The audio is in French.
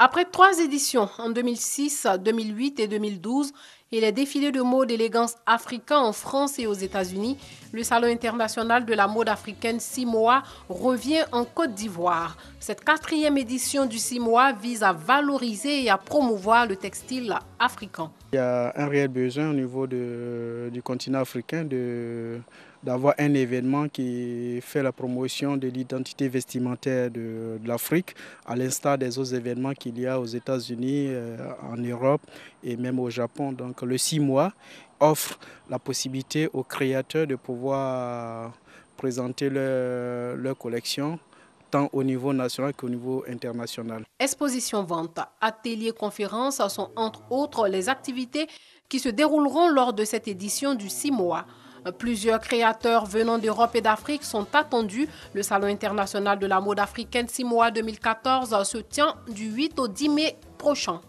Après trois éditions en 2006, 2008 et 2012 et les défilés de mode élégance africain en France et aux États-Unis, le Salon international de la mode africaine Simoa revient en Côte d'Ivoire. Cette quatrième édition du Simoa vise à valoriser et à promouvoir le textile africain. Il y a un réel besoin au niveau du continent africain de, d'avoir un événement qui fait la promotion de l'identité vestimentaire de l'Afrique, à l'instar des autres événements qui il y a aux États-Unis, euh, en Europe et même au Japon. Donc le six mois offre la possibilité aux créateurs de pouvoir présenter leur, collection tant au niveau national qu'au niveau international. Exposition, vente, ateliers, conférences sont entre autres les activités qui se dérouleront lors de cette édition du 6 mois. Plusieurs créateurs venant d'Europe et d'Afrique sont attendus. Le Salon international de la mode africaine Simoa 2014 se tient du 8 au 10 mai prochain.